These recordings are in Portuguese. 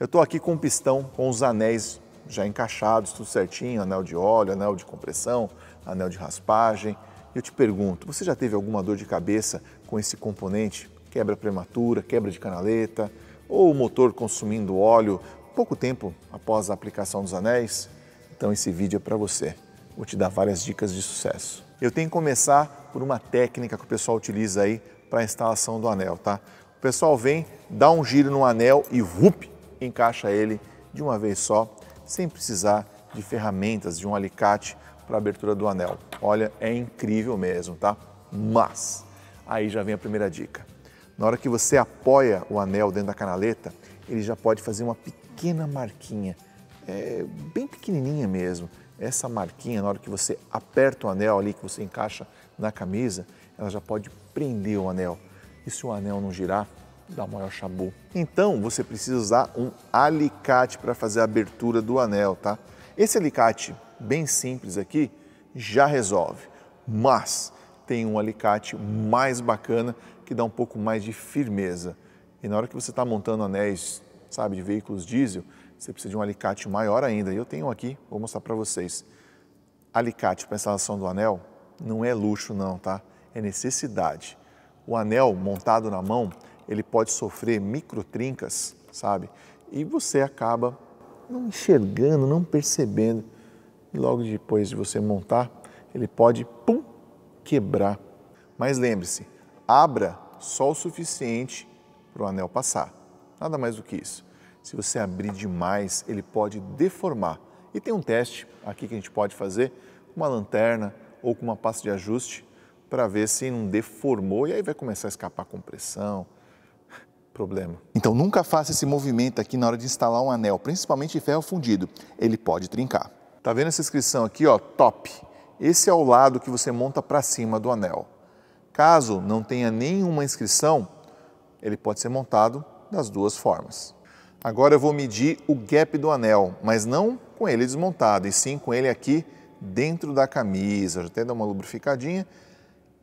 Eu estou aqui com um pistão com os anéis já encaixados, tudo certinho, anel de óleo, anel de compressão, anel de raspagem. Eu te pergunto, você já teve alguma dor de cabeça com esse componente? Quebra prematura, quebra de canaleta, ou o motor consumindo óleo pouco tempo após a aplicação dos anéis? Então esse vídeo é para você. Vou te dar várias dicas de sucesso. Eu tenho que começar por uma técnica que o pessoal utiliza aí para a instalação do anel, tá? O pessoal vem, dá um giro no anel e vup, encaixa ele de uma vez só, sem precisar de ferramentas, de um alicate para abertura do anel. Olha, é incrível mesmo, tá? Mas, aí já vem a primeira dica. Na hora que você apoia o anel dentro da canaleta, ele já pode fazer uma pequena marquinha, é, bem pequenininha mesmo. Essa marquinha, na hora que você aperta o anel ali, que você encaixa na camisa, ela já pode prender o anel. E se o anel não girar, dá o maior chabu. Então você precisa usar um alicate para fazer a abertura do anel, tá? Esse alicate bem simples aqui já resolve, mas tem um alicate mais bacana que dá um pouco mais de firmeza. E na hora que você está montando anéis, sabe, de veículos diesel, você precisa de um alicate maior ainda. E eu tenho aqui, vou mostrar para vocês. Alicate para instalação do anel não é luxo não, tá? É necessidade. O anel montado na mão ele pode sofrer microtrincas, sabe? E você acaba não enxergando, não percebendo. E logo depois de você montar, ele pode, pum, quebrar. Mas lembre-se, abra só o suficiente para o anel passar. Nada mais do que isso. Se você abrir demais, ele pode deformar. E tem um teste aqui que a gente pode fazer com uma lanterna ou com uma pasta de ajuste para ver se não deformou e aí vai começar a escapar compressão, problema. Então nunca faça esse movimento aqui na hora de instalar um anel, principalmente de ferro fundido, ele pode trincar. Tá vendo essa inscrição aqui, ó, top. Esse é o lado que você monta para cima do anel. Caso não tenha nenhuma inscrição, ele pode ser montado das duas formas. Agora eu vou medir o gap do anel, mas não com ele desmontado, e sim com ele aqui dentro da camisa. Vou já até dá uma lubrificadinha.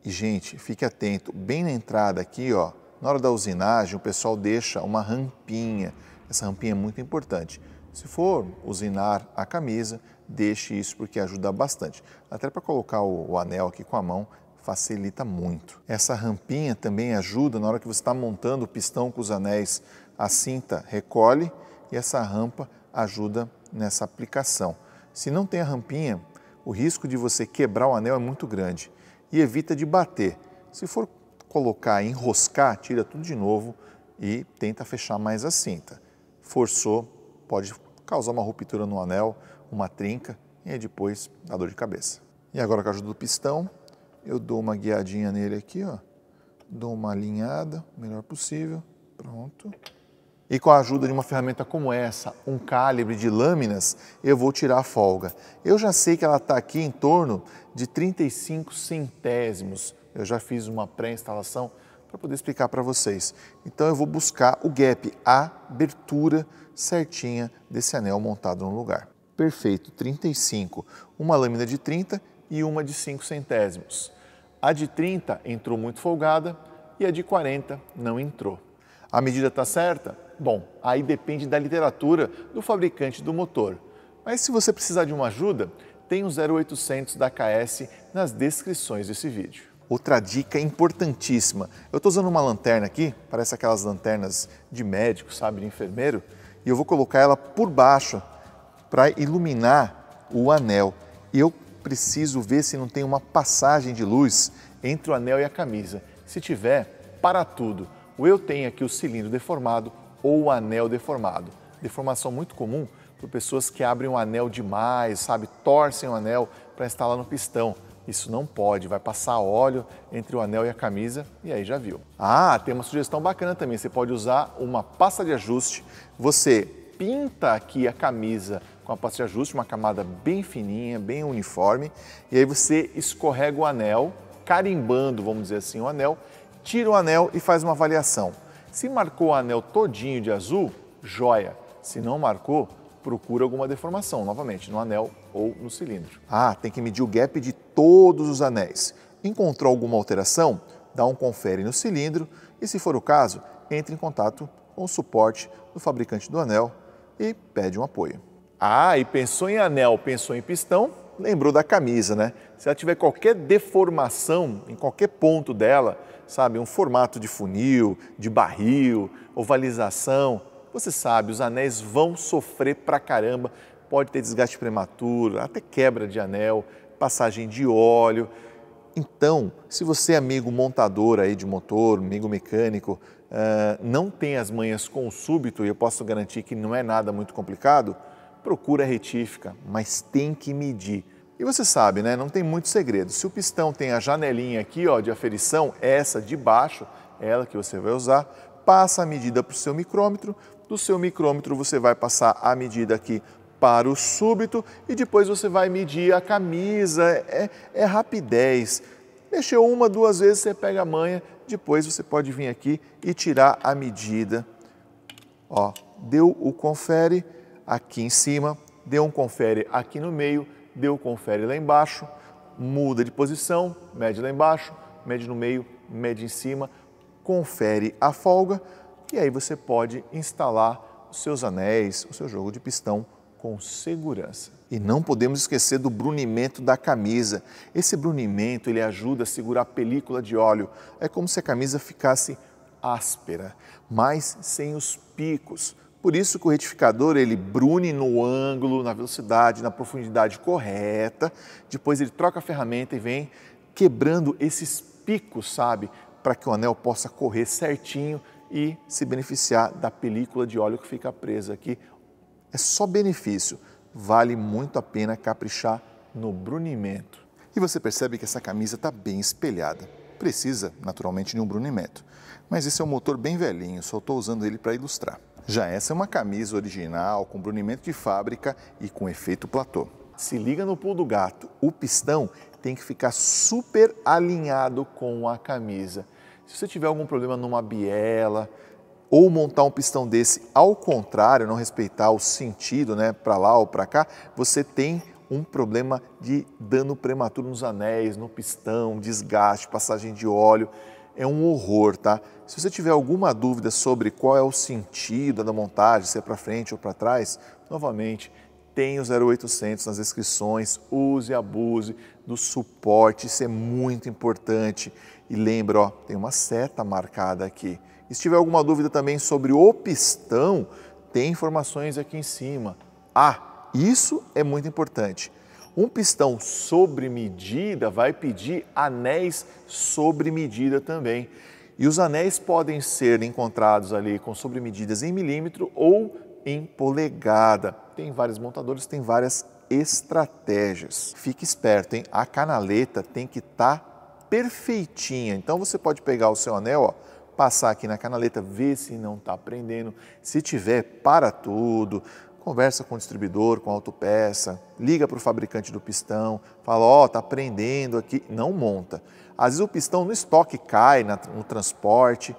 E gente, fique atento, bem na entrada aqui, ó, na hora da usinagem, o pessoal deixa uma rampinha. Essa rampinha é muito importante. Se for usinar a camisa, deixe isso porque ajuda bastante. Até para colocar o, o anel aqui com a mão, facilita muito. Essa rampinha também ajuda na hora que você está montando o pistão com os anéis, a cinta recolhe e essa rampa ajuda nessa aplicação. Se não tem a rampinha, o risco de você quebrar o anel é muito grande e evita de bater. Se for colocar, enroscar, tira tudo de novo e tenta fechar mais a cinta. Forçou, pode causar uma ruptura no anel, uma trinca e depois a dor de cabeça. E agora com a ajuda do pistão, eu dou uma guiadinha nele aqui, ó. Dou uma alinhada, o melhor possível. Pronto. E com a ajuda de uma ferramenta como essa, um calibre de lâminas, eu vou tirar a folga. Eu já sei que ela está aqui em torno de 35 centésimos eu já fiz uma pré-instalação para poder explicar para vocês. Então eu vou buscar o gap, a abertura certinha desse anel montado no lugar. Perfeito, 35, uma lâmina de 30 e uma de 5 centésimos. A de 30 entrou muito folgada e a de 40 não entrou. A medida está certa? Bom, aí depende da literatura do fabricante do motor. Mas se você precisar de uma ajuda, tem o 0800 da KS nas descrições desse vídeo. Outra dica importantíssima. Eu estou usando uma lanterna aqui, parece aquelas lanternas de médico, sabe, de enfermeiro, e eu vou colocar ela por baixo para iluminar o anel. eu preciso ver se não tem uma passagem de luz entre o anel e a camisa. Se tiver, para tudo. Ou eu tenho aqui o cilindro deformado ou o anel deformado. Deformação muito comum por pessoas que abrem o anel demais, sabe, torcem o anel para instalar no pistão. Isso não pode, vai passar óleo entre o anel e a camisa e aí já viu. Ah, tem uma sugestão bacana também, você pode usar uma pasta de ajuste. Você pinta aqui a camisa com a pasta de ajuste, uma camada bem fininha, bem uniforme, e aí você escorrega o anel, carimbando, vamos dizer assim, o anel, tira o anel e faz uma avaliação. Se marcou o anel todinho de azul, joia. Se não marcou, procura alguma deformação, novamente, no anel ou no cilindro. Ah, tem que medir o gap de todos os anéis. Encontrou alguma alteração? Dá um confere no cilindro e, se for o caso, entre em contato com o suporte do fabricante do anel e pede um apoio. Ah, e pensou em anel, pensou em pistão? Lembrou da camisa, né? Se ela tiver qualquer deformação em qualquer ponto dela, sabe, um formato de funil, de barril, ovalização, você sabe, os anéis vão sofrer pra caramba pode ter desgaste prematuro, até quebra de anel, passagem de óleo. Então, se você é amigo montador aí de motor, amigo mecânico, eh, não tem as manhas com súbito, e eu posso garantir que não é nada muito complicado, procura a retífica, mas tem que medir. E você sabe, né? Não tem muito segredo. Se o pistão tem a janelinha aqui, ó, de aferição, essa de baixo, ela que você vai usar, passa a medida para o seu micrômetro. Do seu micrômetro, você vai passar a medida aqui para o súbito e depois você vai medir a camisa, é, é rapidez. Mexeu uma, duas vezes, você pega a manha, depois você pode vir aqui e tirar a medida. Ó, deu o confere aqui em cima, deu um confere aqui no meio, deu o confere lá embaixo, muda de posição, mede lá embaixo, mede no meio, mede em cima, confere a folga e aí você pode instalar os seus anéis, o seu jogo de pistão com segurança. E não podemos esquecer do brunimento da camisa. Esse brunimento ele ajuda a segurar a película de óleo. É como se a camisa ficasse áspera, mas sem os picos. Por isso que o retificador ele brune no ângulo, na velocidade, na profundidade correta. Depois ele troca a ferramenta e vem quebrando esses picos, sabe, para que o anel possa correr certinho e se beneficiar da película de óleo que fica presa aqui é só benefício. Vale muito a pena caprichar no brunimento. E você percebe que essa camisa está bem espelhada. Precisa, naturalmente, de um brunimento. Mas esse é um motor bem velhinho, só estou usando ele para ilustrar. Já essa é uma camisa original, com brunimento de fábrica e com efeito platô. Se liga no pulo do gato, o pistão tem que ficar super alinhado com a camisa. Se você tiver algum problema numa biela, ou montar um pistão desse ao contrário, não respeitar o sentido, né, para lá ou para cá, você tem um problema de dano prematuro nos anéis, no pistão, desgaste, passagem de óleo. É um horror, tá? Se você tiver alguma dúvida sobre qual é o sentido da montagem, se é para frente ou para trás, novamente, tem o 0800 nas inscrições, use e abuse do suporte, isso é muito importante. E lembra, ó, tem uma seta marcada aqui. E se tiver alguma dúvida também sobre o pistão, tem informações aqui em cima. Ah, isso é muito importante. Um pistão sobre medida vai pedir anéis sobre medida também. E os anéis podem ser encontrados ali com sobre medidas em milímetro ou em polegada. Tem vários montadores, tem várias estratégias. Fique esperto, hein? A canaleta tem que estar tá perfeitinha. Então você pode pegar o seu anel, ó, passar aqui na canaleta, ver se não está prendendo. Se tiver, para tudo. Conversa com o distribuidor, com a autopeça, liga para o fabricante do pistão, fala, ó, oh, tá prendendo aqui, não monta. Às vezes o pistão no estoque cai no transporte,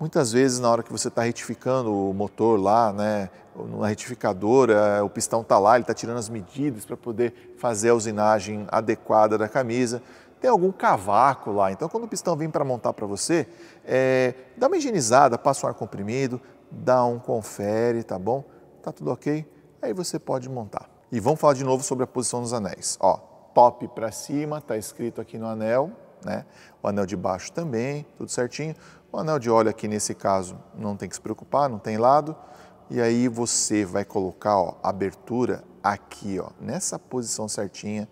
Muitas vezes, na hora que você está retificando o motor lá, né, na retificadora, é, o pistão está lá, ele está tirando as medidas para poder fazer a usinagem adequada da camisa. Tem algum cavaco lá, então quando o pistão vem para montar para você, é, dá uma higienizada, passa um ar comprimido, dá um confere, tá bom? Tá tudo ok? Aí você pode montar. E vamos falar de novo sobre a posição dos anéis. Ó, top para cima, tá escrito aqui no anel, né? O anel de baixo também, tudo certinho. O anel de óleo aqui nesse caso não tem que se preocupar, não tem lado. E aí você vai colocar ó, a abertura aqui, ó, nessa posição certinha.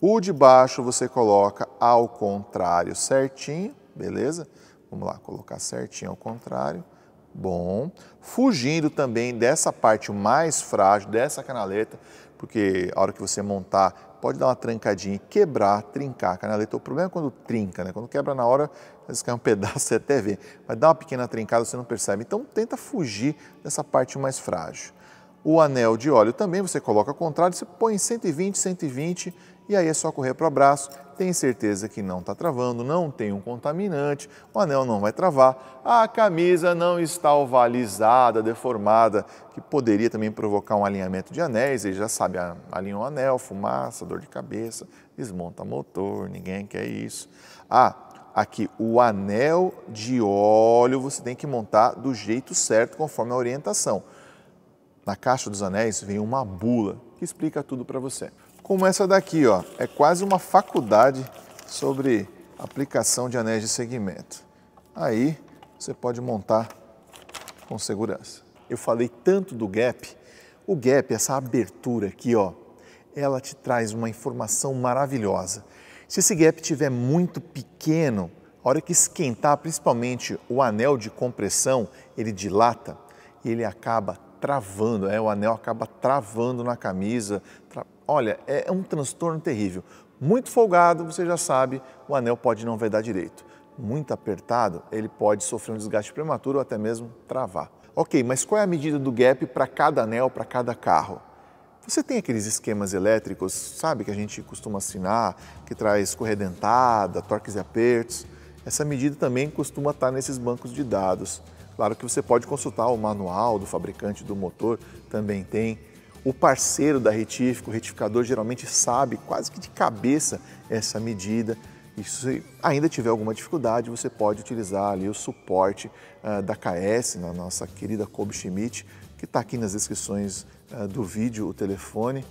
O de baixo você coloca ao contrário certinho, beleza? Vamos lá, colocar certinho ao contrário. Bom, fugindo também dessa parte mais frágil, dessa canaleta, porque a hora que você montar pode dar uma trancadinha e quebrar, trincar a canaleta. O problema é quando trinca, né? Quando quebra na hora, às cai um pedaço, você até vê. Mas dá uma pequena trincada, você não percebe. Então tenta fugir dessa parte mais frágil. O anel de óleo também você coloca ao contrário, você põe 120, 120 e aí é só correr para o braço. Tem certeza que não está travando, não tem um contaminante, o anel não vai travar. A camisa não está ovalizada, deformada, que poderia também provocar um alinhamento de anéis. Ele já sabe, ah, alinha o anel, fumaça, dor de cabeça, desmonta motor, ninguém quer isso. Ah, aqui o anel de óleo você tem que montar do jeito certo, conforme a orientação. Na Caixa dos Anéis vem uma bula que explica tudo para você. Como essa daqui, ó, é quase uma faculdade sobre aplicação de anéis de segmento. Aí você pode montar com segurança. Eu falei tanto do gap, o gap, essa abertura aqui, ó, ela te traz uma informação maravilhosa. Se esse gap estiver muito pequeno, a hora que esquentar, principalmente o anel de compressão, ele dilata e ele acaba travando, é, o anel acaba travando na camisa. Tra... Olha, é, é um transtorno terrível. Muito folgado, você já sabe, o anel pode não vedar direito. Muito apertado, ele pode sofrer um desgaste prematuro ou até mesmo travar. Ok, mas qual é a medida do gap para cada anel, para cada carro? Você tem aqueles esquemas elétricos, sabe, que a gente costuma assinar, que traz corredentada, torques e apertos. Essa medida também costuma estar tá nesses bancos de dados. Claro que você pode consultar o manual do fabricante do motor, também tem. O parceiro da retífica, o retificador, geralmente sabe quase que de cabeça essa medida. E se ainda tiver alguma dificuldade, você pode utilizar ali o suporte uh, da KS, na nossa querida Kobe Schmidt, que está aqui nas descrições uh, do vídeo, o telefone.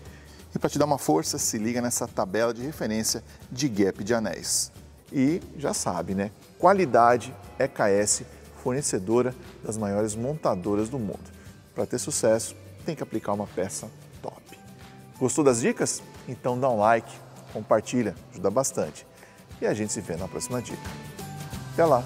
E para te dar uma força, se liga nessa tabela de referência de gap de anéis. E já sabe, né? Qualidade é KS fornecedora das maiores montadoras do mundo. Para ter sucesso, tem que aplicar uma peça top. Gostou das dicas? Então dá um like, compartilha, ajuda bastante. E a gente se vê na próxima dica. Até lá!